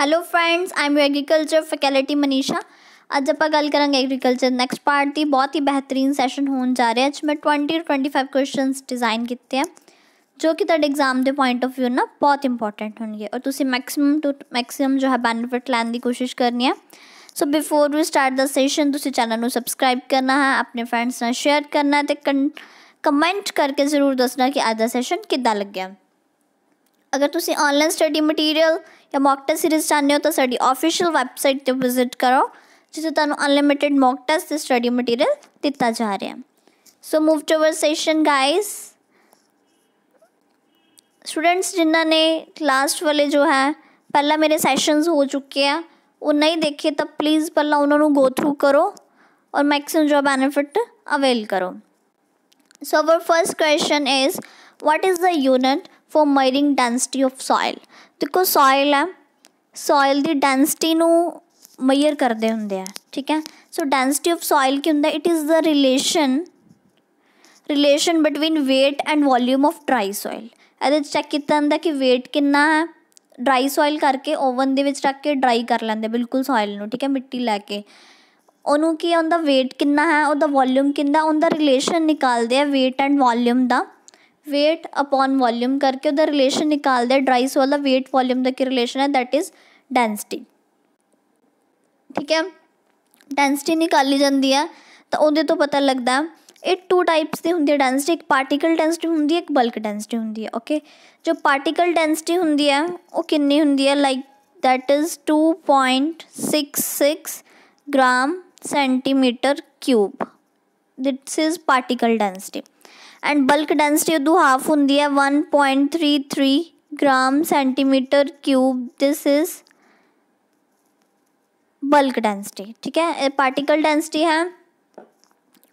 Hello friends I am your agriculture faculty Manisha ਅੱਜ ਆਪਾਂ ਗੱਲ ਕਰਾਂਗੇ ਐਗਰੀਕਲਚਰ ਨੈਕਸਟ ਪਾਰਟ ਦੀ ਬਹੁਤ ਹੀ ਬਿਹਤਰੀਨ ਸੈਸ਼ਨ ਹੋਣ ਜਾ ਰਿਹਾ ਅੱਜ ਮੈਂ 20 ਤੋਂ 25 ਕੁਐਸਚਨਸ ਡਿਜ਼ਾਈਨ ਕੀਤੇ ਆ ਜੋ ਕਿ ਤੁਹਾਡੇ ਐਗਜ਼ਾਮ ਦੇ ਪੁਆਇੰਟ ਆਫ View ਨਾਲ ਬਹੁਤ ਇੰਪੋਰਟੈਂਟ ਹੋਣਗੇ ਔਰ ਤੁਸੀਂ ਮੈਕਸਿਮਮ ਟੂ ਮੈਕਸਿਮਮ ਜੋ ਹੈ ਬੈਨੀਫਿਟ ਲੈਣ ਦੀ ਕੋਸ਼ਿਸ਼ ਕਰਨੀ ਹੈ so before we start the session ਤੁਸੀਂ ਚੈਨਲ ਨੂੰ ਸਬਸਕ੍ਰਾਈਬ ਕਰਨਾ ਹੈ ਆਪਣੇ ਫਰੈਂਡਸ ਨਾਲ ਸ਼ੇਅਰ ਕਰਨਾ ਤੇ ਕਮੈਂਟ ਕਰਕੇ ਜ਼ਰੂਰ ਦੱਸਣਾ ਕਿ ਅੱਜ ਦਾ ਸੈਸ਼ਨ ਕਿੱਦਾਂ ਲੱਗਿਆ ਅਗਰ ਤੁਸੀਂ ਆਨਲਾਈਨ ਸਟੱਡੀ ਮਟੀਰੀਅਲ ਜਾਂ ਮੌਕ ਟੈਸਟ ਸੀਰੀਜ਼ ਚਾਹੁੰਦੇ ਹੋ ਤਾਂ ਸਾਡੀ ਆਫੀਸ਼ੀਅਲ ਵੈਬਸਾਈਟ ਤੇ ਵਿਜ਼ਿਟ ਕਰੋ ਜਿੱਥੇ ਤੁਹਾਨੂੰ ਅਨਲਿਮਿਟਿਡ ਮੌਕ ਟੈਸਟ ਤੇ ਸਟੱਡੀ ਮਟੀਰੀਅਲ ਦਿੱਤਾ ਜਾ ਰਿਹਾ so move to session guys students ਜਿਨ੍ਹਾਂ ਨੇ ਲਾਸਟ ਵਾਲੇ ਜੋ ਹੈ ਪਹਿਲਾ ਮੇਰੇ ਸੈਸ਼ਨਸ ਹੋ ਚੁੱਕੇ ਆ ਉਹ ਨਹੀਂ ਦੇਖੇ ਤਾਂ ਪਲੀਜ਼ ਪਹਿਲਾਂ ਉਹਨਾਂ ਨੂੰ ਗੋ ਥਰੂ ਕਰੋ ਔਰ ਮੈਕਸਿਮਮ ਜੋ ਬੈਨੀਫਿਟ ਅਵੇਲ ਕਰੋ So our first question is what is the unit for measuring density of soil ਦੇਖੋ soil ਹੈ soil ਦੀ density ਨੂੰ measure ਕਰਦੇ ਹੁੰਦੇ ਆ ਠੀਕ ਹੈ ਸੋ density of soil ਕੀ ਹੁੰਦਾ it is the relation relation between weight and volume of dry soil ਇਹਦੇ ਚੈੱਕ ਕੀਤਾ ਹੁੰਦਾ ਕਿ weight ਕਿੰਨਾ ਹੈ ਡਰਾਈ ਸੋਇਲ ਕਰਕੇ ਓਵਨ ਦੇ ਵਿੱਚ ਰੱਖ ਕੇ ਡਰਾਈ ਕਰ ਲੈਂਦੇ ਬਿਲਕੁਲ ਸੋਇਲ ਨੂੰ ਠੀਕ ਹੈ ਮਿੱਟੀ ਲੈ ਕੇ ਉਹਨੂੰ ਕੀ ਹੁੰਦਾ weight ਕਿੰਨਾ ਹੈ ਉਹਦਾ ਵੋਲਿਊਮ ਕਿੰਨਾ ਉਹਦਾ ਰਿਲੇਸ਼ਨ ਨਿਕਾਲਦੇ ਆ weight ਐਂਡ ਵੋਲਿਊਮ ਦਾ वेट अपॉन वॉल्यूम करके उधर रिलेशन निकाल दिया ड्राई से वाला वेट वॉल्यूम तक की रिलेशन है दैट इज डेंसिटी ठीक है ਡੈਂਸਿਟੀ ਨਿਕਾਲੀ ਜਾਂਦੀ ਹੈ ਤਾਂ ਉਹਦੇ ਤੋਂ ਪਤਾ ਲੱਗਦਾ ਇਹ ਟੂ ਟਾਈਪਸ ਦੀ ਹੁੰਦੀ ਹੈ ਡੈਂਸਿਟੀ ਇੱਕ ਪਾਰਟੀਕਲ ਡੈਂਸਿਟੀ ਹੁੰਦੀ ਹੈ ਇੱਕ ਬਲਕ ਡੈਂਸਿਟੀ ਹੁੰਦੀ ਹੈ ਓਕੇ ਜੋ ਪਾਰਟੀਕਲ ਡੈਂਸਿਟੀ ਹੁੰਦੀ ਹੈ ਉਹ ਕਿੰਨੀ ਹੁੰਦੀ ਹੈ like that is 2.66 gram centimetre cube this is particle density and bulk density उदू हाफ होंगी one point three three gram centimetre cube this is bulk density ठीक है ये पार्टिकल डेंसिटी है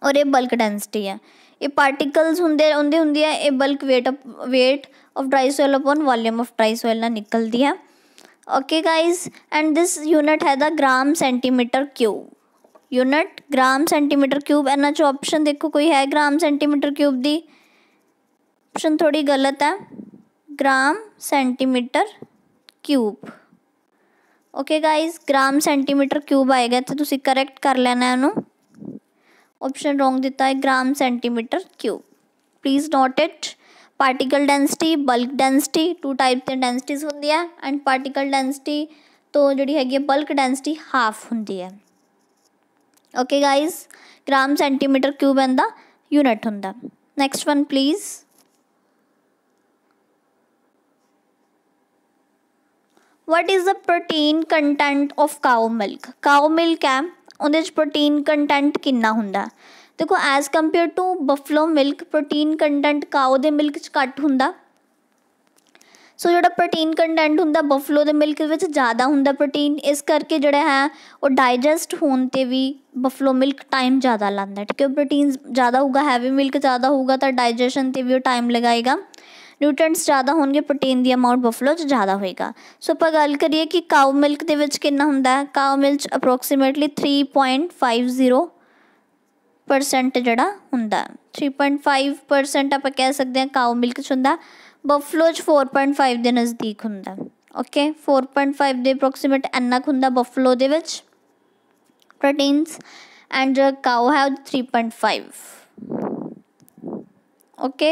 और ये बल्क डेंसिटी है ये पार्टिकल्स होंगे उन्द होंगे ये bulk weight up weight of dry soil upon volume of dry soil ना निकलती है okay guys and this unit है the gram centimetre cube unit gram centimetre cube इन्हों चो ऑप्शन देखो कोई है ग्राम सेंटीमीटर क्यूब की ऑप्शन थोड़ी गलत है gram centimetre cube okay guys gram centimetre cube आएगा इतने तुम करैक्ट कर लेना ऑप्शन रोंग दिता है gram centimetre cube please note it particle density bulk density two type the densities होंगी एंड पार्टिकल डेंसिटी तो जी हैगी बल्क डेंसिटी हाफ होंगी है okay guys gram centimeter cube and the unit hunda next one please what is the protein content of cow milk cow milk है ਉਹਦੇ ਚ protein content ਕਿੰਨਾ ਹੁੰਦਾ ਦੇਖੋ as compare to buffalo milk protein content cow ਦੇ milk ਚ ਘੱਟ ਹੁੰਦਾ ਸੋ ਜਿਹੜਾ ਪ੍ਰੋਟੀਨ ਕੰਟੈਂਟ ਹੁੰਦਾ ਬਫਲੋ ਦੇ ਮਿਲਕ ਵਿੱਚ ਜ਼ਿਆਦਾ ਹੁੰਦਾ ਪ੍ਰੋਟੀਨ ਇਸ ਕਰਕੇ ਜਿਹੜਾ ਹੈ ਉਹ ਡਾਈਜੈਸਟ ਹੋਣ ਤੇ ਵੀ ਬਫਲੋ ਮਿਲਕ ਟਾਈਮ ਜ਼ਿਆਦਾ ਲਾਂਦਾ ਠੀਕ ਹੈ ਪ੍ਰੋਟੀਨ ਜ਼ਿਆਦਾ ਹੋਊਗਾ ਹੈਵੀ ਮਿਲਕ ਜ਼ਿਆਦਾ ਹੋਊਗਾ ਤਾਂ ਡਾਈਜੈਸ਼ਨ ਤੇ ਵੀ ਉਹ ਟਾਈਮ ਲਗਾਏਗਾ ਨਿਊਟ੍ਰੀਐਂਟਸ ਜ਼ਿਆਦਾ ਹੋਣਗੇ ਪ੍ਰੋਟੀਨ ਦੀ ਅਮਾਉਂਟ ਬਫਲੋ 'ਚ ਜ਼ਿਆਦਾ ਹੋਏਗਾ ਸੋ ਆਪਾਂ ਗੱਲ ਕਰੀਏ ਕਿ ਕਾਊ ਮਿਲਕ ਦੇ ਵਿੱਚ ਕਿੰਨਾ ਹੁੰਦਾ ਹੈ ਕਾਊ ਮਿਲਕ ਅਪਰੋਕਸੀਮੇਟਲੀ 3.50% ਜਿਹੜਾ ਹੁੰਦਾ 3.5% ਆਪਾਂ ਕਹਿ ਸਕਦੇ ਹਾਂ ਕਾਊ ਮਿਲਕ 'ਚ ਹੁੰਦਾ ਬਫਲੋ 'ਚ 4.5 ਦੇ ਨਜ਼ਦੀਕ ਹੁੰਦਾ ਓਕੇ 4.5 ਦੇ ਅਪਰੋਕਸੀਮੇਟ ਇੰਨਾ ਹੁੰਦਾ ਬਫਲੋ ਦੇ ਵਿੱਚ proteins and cow have 3.5 okay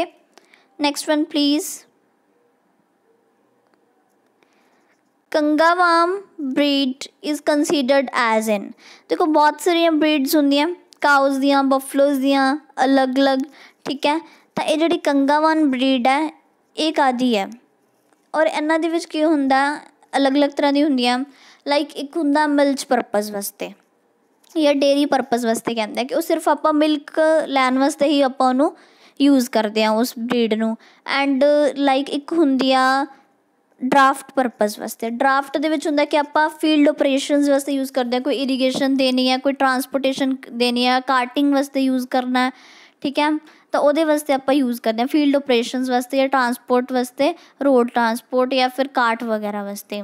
next one please Kangayam breed is considered as in ਦੇਖੋ ਬਹੁਤ ਸਾਰੀਆਂ ਬਰੀਡਸ ਹੁੰਦੀਆਂ ਕਾਊਸ ਦੀਆਂ ਬਫਲੋਜ਼ ਦੀਆਂ ਅਲੱਗ-ਅਲੱਗ ਠੀਕ ਹੈ ਤਾਂ ਇਹ ਜਿਹੜੀ ਕੰਗਾਵਾਨ ਬਰੀਡ ਹੈ ਇੱਕ ਕਾਦੀ ਹੈ ਔਰ ਇਹਨਾਂ ਦੇ ਵਿੱਚ ਕੀ ਹੁੰਦਾ ਅਲੱਗ-ਅਲੱਗ ਤਰ੍ਹਾਂ ਦੀ ਹੁੰਦੀਆਂ ਲਾਈਕ ਇੱਕ ਹੁੰਦਾ ਮਿਲਚ ਪਰਪਸ ਵਾਸਤੇ ਜਾਂ ਡੇਰੀ ਪਰਪਸ ਵਾਸਤੇ ਕਹਿੰਦੇ ਕਿ ਉਹ ਸਿਰਫ ਆਪਾਂ ਮਿਲਕ ਲੈਣ ਵਾਸਤੇ ਹੀ ਆਪਾਂ ਉਹਨੂੰ ਯੂਜ਼ ਕਰਦੇ ਆ ਉਸ ਬਰੀਡ ਨੂੰ ਐਂਡ ਲਾਈਕ ਇੱਕ ਹੁੰਦੀ ਆ ਡਰਾਫਟ ਪਰਪਸ ਵਾਸਤੇ ਡਰਾਫਟ ਦੇ ਵਿੱਚ ਹੁੰਦਾ ਕਿ ਆਪਾਂ ਫੀਲਡ ਆਪਰੇਸ਼ਨਸ ਵਾਸਤੇ ਯੂਜ਼ ਕਰਦੇ ਆ ਕੋਈ ਇਰੀਗੇਸ਼ਨ ਦੇਣੀ ਆ ਕੋਈ ਟਰਾਂਸਪੋਰਟੇਸ਼ਨ ਦੇਣੀ ਆ ਕਾਰਟਿੰਗ ਵਾਸਤੇ ਯੂਜ਼ ਕਰਨਾ ਠੀਕ ਹੈ ਤਾਂ ਉਹਦੇ ਵਾਸਤੇ ਆਪਾਂ ਯੂਜ਼ ਕਰਦੇ ਹਾਂ ਫੀਲਡ ਆਪਰੇਸ਼ਨਸ ਵਾਸਤੇ ਜਾਂ ਟਰਾਂਸਪੋਰਟ ਵਾਸਤੇ ਰੋਡ ਟਰਾਂਸਪੋਰਟ ਜਾਂ ਫਿਰ ਕਾਰਟ ਵਗੈਰਾ ਵਾਸਤੇ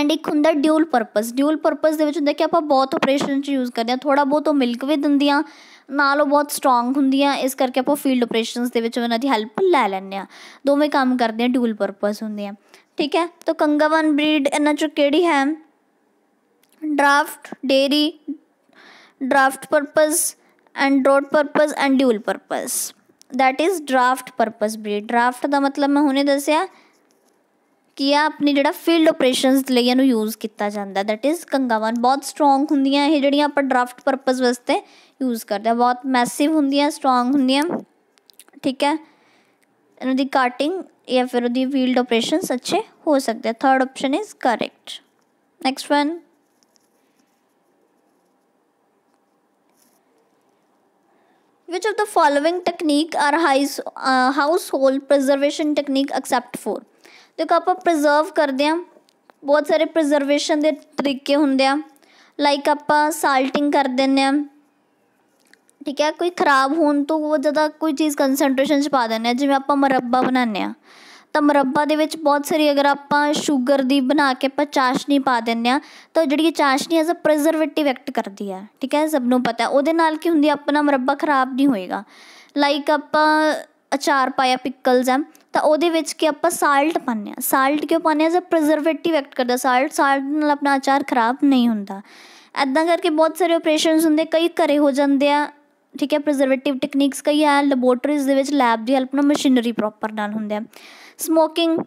ਐਂਡ ਇੱਕ ਹੁੰਦਾ ਡਿਊਲ ਪਰਪਸ ਡਿਊਲ ਪਰਪਸ ਦੇ ਵਿੱਚ ਹੁੰਦਾ ਕਿ ਆਪਾਂ ਬਹੁਤ ਆਪਰੇਸ਼ਨ 'ਚ ਯੂਜ਼ ਕਰਦੇ ਹਾਂ ਥੋੜਾ ਬਹੁਤ ਉਹ ਮਿਲਕ ਵੀ ਦਿੰਦੀਆਂ ਨਾਲ ਉਹ ਬਹੁਤ ਸਟਰੋਂਗ ਹੁੰਦੀਆਂ ਇਸ ਕਰਕੇ ਆਪਾਂ ਫੀਲਡ ਆਪਰੇਸ਼ਨਸ ਦੇ ਵਿੱਚ ਉਹਨਾਂ ਦੀ ਹੈਲਪ ਲੈ ਲੈਂਦੇ ਆ ਦੋਵੇਂ ਕੰਮ ਕਰਦੇ ਆ ਡਿਊਲ ਪਰਪਸ ਹੁੰਦੇ ਆ ਠੀਕ ਹੈ ਤਾਂ ਕੰਗਾਵਨ ਬਰੀਡ ਇਹਨਾਂ 'ਚੋਂ ਕਿਹੜੀ ਹੈ draught dairy draught purpose and draught purpose and dual purpose that is draught purpose breed draught ਦਾ ਮਤਲਬ ਮੈਂ ਹੁਣੇ ਦੱਸਿਆ ਕਿ ਆ ਆਪਣੀ ਜਿਹੜਾ ਫੀਲਡ ਆਪਰੇਸ਼ਨਸ ਲਈ ਇਹਨੂੰ ਯੂਜ਼ ਕੀਤਾ ਜਾਂਦਾ that ਇਜ਼ ਕੰਗਾਵਨ ਬਹੁਤ ਸਟਰੋਂਗ ਹੁੰਦੀਆਂ ਇਹ ਜਿਹੜੀਆਂ ਆਪਾਂ ਡਰਾਫਟ ਪਰਪਸ ਵਾਸਤੇ ਯੂਜ਼ ਕਰਦੇ ਆ ਬਹੁਤ ਮੈਸਿਵ ਹੁੰਦੀਆਂ ਸਟਰੋਂਗ ਹੁੰਦੀਆਂ ਠੀਕ ਹੈ ਇਹਨਾਂ ਦੀ ਕਾਟਿੰਗ ਜਾਂ ਫਿਰ ਉਹਦੀ ਫੀਲਡ ਆਪਰੇਸ਼ਨਸ ਅੱਛੇ ਹੋ ਸਕਦੇ ਆ third option is correct next one Which of the following technique are house, uh, household preservation technique except for? ਦੇਖੋ ਆਪਾਂ ਪ੍ਰੀਜ਼ਰਵ ਕਰਦੇ ਆ ਬਹੁਤ ਸਾਰੇ ਪ੍ਰੀਜ਼ਰਵੇਸ਼ਨ ਦੇ ਤਰੀਕੇ ਹੁੰਦੇ ਆ ਲਾਈਕ ਆਪਾਂ ਸਾਲਟਿੰਗ ਕਰ ਦਿੰਨੇ ਆ ਠੀਕ ਹੈ ਕੋਈ ਖਰਾਬ ਹੋਣ ਤੋਂ ਉਹ ਜਦਾ ਕੋਈ ਚੀਜ਼ ਕਨਸੈਂਟ੍ਰੇਸ਼ਨ ਚ ਪਾ ਦਿੰਨੇ ਆ ਜਿਵੇਂ ਆਪਾਂ ਮਰੱਬਾ ਬਣਾਉਂਦੇ ਆ ਤਾਂ ਮਰੱਬਾ ਦੇ ਵਿੱਚ ਬਹੁਤ ਸਾਰੀ ਅਗਰ ਆਪਾਂ 슈ਗਰ ਦੀ ਬਣਾ ਕੇ ਆਪਾਂ ਚਾਸ਼ਨੀ ਪਾ ਦਿੰਦੇ ਆ ਤਾਂ ਜਿਹੜੀ ਇਹ ਚਾਸ਼ਨੀ ਐਜ਼ ਅ ਪ੍ਰੀਜ਼ਰਵੇਟਿਵ ਐਕਟ ਕਰਦੀ ਹੈ ਠੀਕ ਹੈ ਸਭ ਨੂੰ ਪਤਾ ਉਹਦੇ ਨਾਲ ਕੀ ਹੁੰਦੀ ਆਪਣਾ ਮਰੱਬਾ ਖਰਾਬ ਨਹੀਂ ਹੋਏਗਾ ਲਾਈਕ ਆਪਾਂ ਅਚਾਰ ਪਾਇਆ ਪਿਕਲਸ ਆ ਤਾਂ ਉਹਦੇ ਵਿੱਚ ਕੀ ਆਪਾਂ ਸਾਲਟ ਪਾਨੇ ਆ ਸਾਲਟ ਕਿਉਂ ਪਾਨੇ ਆ ਐਜ਼ ਅ ਪ੍ਰੀਜ਼ਰਵੇਟਿਵ ਐਕਟ ਕਰਦਾ ਸਾਲਟ ਸਾਲਟ ਨਾਲ ਆਪਣਾ ਅਚਾਰ ਖਰਾਬ ਨਹੀਂ ਹੁੰਦਾ ਐਦਾਂ ਕਰਕੇ ਬਹੁਤ ਸਾਰੇ ਆਪਰੇਸ਼ਨਸ ਹੁੰਦੇ ਕਈ ਘਰੇ ਹੋ ਜਾਂਦੇ ਆ ਠੀਕ ਹੈ ਪ੍ਰੀਜ਼ਰਵੇਟਿਵ ਟੈਕਨੀਕਸ ਕਈ ਆ ਲੈਬੋਰਟਰੀਜ਼ ਦੇ ਵਿੱਚ ਲੈਬ ਦੀ ਹੈਲਪ ਨਾਲ ਮਸ਼ੀਨਰੀ ਪ੍ਰੋਪਰ ਨਾਲ ਹੁੰਦੇ ਆ ਸਮੋਕਿੰਗ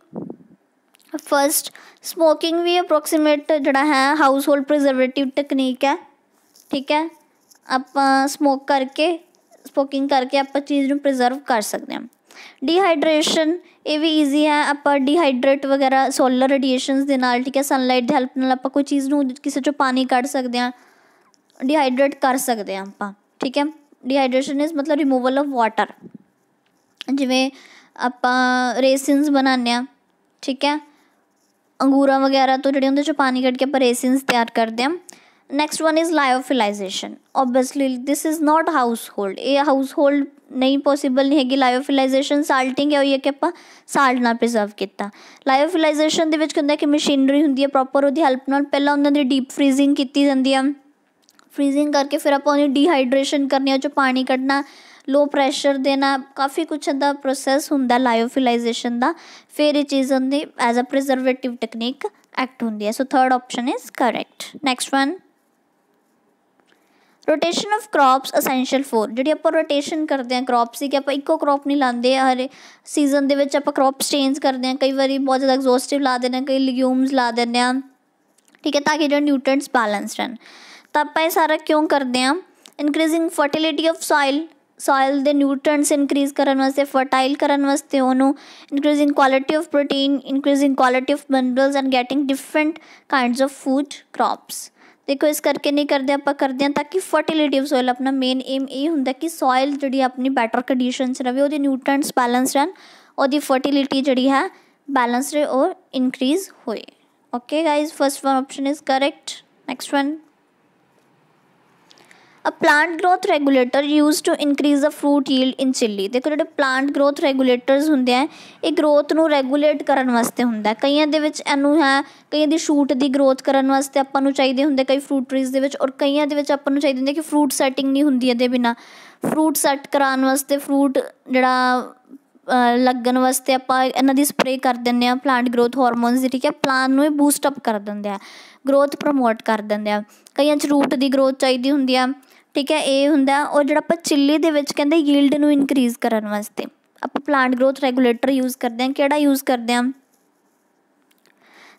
ਫਰਸਟ ਸਮੋਕਿੰਗ ਵੀ ਅਪਰੋਕਸੀਮੇਟ ਜਿਹੜਾ ਹੈ ਹਾਊਸ ਹੋਲਡ ਪ੍ਰੀਜ਼ਰਵੇਟਿਵ ਟੈਕਨੀਕ ਹੈ ਠੀਕ ਹੈ ਆਪਾਂ ਸਮੋਕ ਕਰਕੇ ਸਮੋਕਿੰਗ ਕਰਕੇ ਆਪਾਂ ਚੀਜ਼ ਨੂੰ ਪ੍ਰੀਜ਼ਰਵ ਕਰ ਸਕਦੇ ਹਾਂ ਡੀਹਾਈਡਰੇਸ਼ਨ ਇਹ ਵੀ ਈਜ਼ੀ ਹੈ ਆਪਾਂ ਡੀਹਾਈਡਰੇਟ ਵਗੈਰਾ ਸੋਲਰ ਰੇਡੀਏਸ਼ਨਸ ਦੇ ਨਾਲ ਠੀਕ ਹੈ ਸਨਲਾਈਟ ਦੀ ਹੈਲਪ ਨਾਲ ਆਪਾਂ ਕੋਈ ਚੀਜ਼ ਨੂੰ ਕਿਸੇ ਚੋਂ ਪਾਣੀ ਕੱਢ ਸਕਦੇ ਹਾਂ ਡੀਹਾਈਡਰੇਟ ਕਰ ਸਕਦੇ ਹਾਂ ਆਪਾਂ ਠੀਕ ਹੈ ਡੀਹਾਈਡਰੇਸ਼ਨ ਇਸ ਮਤਲਬ ਰਿਮੂਵਲ ਆਫ ਵਾਟਰ ਜਿਵੇਂ ਆਪਾਂ ਰੇਸਿਨਸ ਬਣਾਉਂਦੇ ਆ ਠੀਕ ਹੈ ਅੰਗੂਰਾਂ ਵਗੈਰਾ ਤੋਂ ਜਿਹੜੇ ਉਹਦੇ ਚੋਂ ਪਾਣੀ ਕੱਢ ਕੇ ਆਪਾਂ ਰੇਸਿਨਸ ਤਿਆਰ ਕਰਦੇ ਹਾਂ next one is lyophilisation obviously this is not household ਇਹ ਹਾਊਸ ਹੋਲਡ ਨਹੀਂ ਪੋਸੀਬਲ ਨਹੀਂ ਹੈਗੀ ਲਾਇਓਫਿਲਾਈਜੇਸ਼ਨ ਸਾਲਟਿੰਗ ਹੈ ਉਹ ਇਹ ਕਿ ਆਪਾਂ ਸਾਲਟ ਨਾਲ ਪ੍ਰੀਜ਼ਰਵ ਕੀਤਾ ਲਾਇਓਫਿਲਾਈਜੇਸ਼ਨ ਦੇ ਵਿੱਚ ਹੁੰਦਾ ਕਿ ਮਸ਼ੀਨਰੀ ਹੁੰਦੀ ਹੈ ਪ੍ਰੋਪਰ ਉਹਦੀ ਹੈਲਪ ਨਾਲ ਪਹਿਲਾਂ ਉਹਨਾਂ ਦੀ ਡੀਪ ਫ੍ਰੀਜ਼ਿੰਗ ਕੀਤੀ ਜਾਂਦੀ ਆ ਫ੍ਰੀਜ਼ਿੰਗ ਕਰਕੇ ਫਿਰ ਆਪਾਂ ਉਹਨੂੰ ਡੀਹਾਈਡਰੇਸ਼ਨ ਕਰਨੀ ਉਹ ਚ ਪਾਣੀ ਕੱਢਣਾ ਲੋ ਪ੍ਰੈਸ਼ਰ ਦੇ ਨਾਲ ਕਾਫੀ ਕੁਛ ਦਾ ਪ੍ਰੋਸੈਸ ਹੁੰਦਾ ਲਾਇਓਫਿਲਾਈਜੇਸ਼ਨ ਦਾ ਫਿਰ ਇਹ ਚੀਜ਼ ਹੁੰਦੀ as a preservative technique act ਹੁੰਦੀ ਹੈ so third option is correct next one rotation of crops essential for ਜਿਹੜੀ ਆਪਾਂ ਰੋਟੇਸ਼ਨ ਕਰਦੇ ਆ ਕ੍ਰੌਪਸ ਦੀ ਕਿ ਆਪਾਂ ਇੱਕੋ ਕ੍ਰੌਪ ਨਹੀਂ ਲਾਉਂਦੇ ਹਰ ਸੀਜ਼ਨ ਦੇ ਵਿੱਚ ਆਪਾਂ ਕ੍ਰੌਪਸ ਚੇਂਜ ਕਰਦੇ ਆ ਕਈ ਵਾਰੀ ਬਹੁਤ ਜ਼ਿਆਦਾ ਐਗਜ਼ੌਸਟਿਵ ਲਾ ਦਿੰਦੇ ਆ ਕਈ ਲਿਗਿਊਮਸ ਲਾ ਦਿੰਦੇ ਆ ਠੀਕ ਹੈ ਤਾਂ ਕਿ ਜਿਹੜਾ ਨਿਊਟ੍ਰੀਐਂਟਸ ਬੈਲੈਂਸਡ ਰਹਿਣ ਤਾਂ ਆਪਾਂ ਇਹ ਸਾਰਾ ਕਿਉਂ ਕਰਦੇ ਆ increasing fertility of soil soil ਦੇ ਨਿਊਟ੍ਰੈਂਟਸ ਇਨਕਰੀਜ਼ ਕਰਨ ਵਾਸਤੇ ਫਰਟਾਈਲ ਕਰਨ ਵਾਸਤੇ ਉਹਨੂੰ increasing quality of protein increasing quality of minerals and getting different kinds of food crops ਦੇਖੋ ਇਸ ਕਰਕੇ ਨਹੀਂ ਕਰਦੇ ਆਪਾਂ ਕਰਦੇ ਆ ਤਾਂ ਕਿ ਫਰਟੀਲਿਟੀ ਆਫ ਸੋਇਲ ਆਪਣਾ ਮੇਨ ਏਮ ਇਹ ਹੁੰਦਾ ਕਿ ਸੋਇਲ ਜਿਹੜੀ ਆਪਣੀ ਬੈਟਰ ਕੰਡੀਸ਼ਨਸ ਰਵੇ ਉਹਦੇ ਨਿਊਟ੍ਰੈਂਟਸ ਬੈਲੈਂਸ ਰਹਿਣ ਉਹਦੀ ਫਰਟੀਲਿਟੀ ਜਿਹੜੀ ਹੈ ਬੈਲੈਂਸ ਰਹੇ ਔਰ ਇਨਕਰੀਜ਼ ਹੋਏ okay guys first one option is correct next one a plant growth regulator used to increase the fruit yield in chilli ਦੇਖੋ ਜਿਹੜੇ ਪਲਾਂਟ ਗਰੋਥ ਰੈਗੂਲੇਟਰਸ ਹੁੰਦੇ ਆ ਇਹ ਗਰੋਥ ਨੂੰ ਰੈਗੂਲੇਟ ਕਰਨ ਵਾਸਤੇ ਹੁੰਦਾ ਕਈਆਂ ਦੇ ਵਿੱਚ ਇਹਨੂੰ ਹੈ ਕਈਆਂ ਦੀ ਸ਼ੂਟ ਦੀ ਗਰੋਥ ਕਰਨ ਵਾਸਤੇ ਆਪਾਂ ਨੂੰ ਚਾਹੀਦੇ ਹੁੰਦੇ ਕਈ ਫਰੂਟ ਟ੍ਰੀਜ਼ ਦੇ ਵਿੱਚ ਔਰ ਕਈਆਂ ਦੇ ਵਿੱਚ ਆਪਾਂ ਨੂੰ ਚਾਹੀਦੇ ਹੁੰਦੇ ਕਿ ਫਰੂਟ ਸੈਟਿੰਗ ਨਹੀਂ ਹੁੰਦੀ ਇਹਦੇ ਬਿਨਾ ਫਰੂਟ ਸੈਟ ਕਰਾਉਣ ਵਾਸਤੇ ਫਰੂਟ ਜਿਹੜਾ ਲੱਗਣ ਵਾਸਤੇ ਆਪਾਂ ਇਹਨਾਂ ਦੀ ਸਪਰੇਅ ਕਰ ਦਿੰਦੇ ਆ ਪਲਾਂਟ ਗਰੋਥ ਹਾਰਮੋਨਸ ਦੀ ਠੀਕ ਹੈ ਪਲਾਂਟ ਨੂੰ ਇਹ ਬੂਸਟ ਅਪ ਕਰ ਦਿੰਦੇ ਆ ਗਰੋਥ ਪ੍ਰੋਮੋਟ ਕਰ ਦਿੰਦੇ ਆ ਕਈਆਂ ਚ ਰੂਟ ਦੀ ਗਰੋਥ ਚਾਹੀਦੀ ਹੁੰਦੀ ਆ ਠੀਕ ਹੈ ਇਹ ਹੁੰਦਾ ਔਰ ਜਿਹੜਾ ਆਪਾਂ ਚਿੱਲੀ ਦੇ ਵਿੱਚ ਕਹਿੰਦੇ ਯੀਲਡ ਨੂੰ ਇਨਕਰੀਜ਼ ਕਰਨ ਵਾਸਤੇ ਆਪਾਂ ਪਲਾਂਟ ਗਰੋਥ ਰੈਗੂਲੇਟਰ ਯੂਜ਼ ਕਰਦੇ ਹਾਂ ਕਿਹੜਾ ਯੂਜ਼ ਕਰਦੇ ਹਾਂ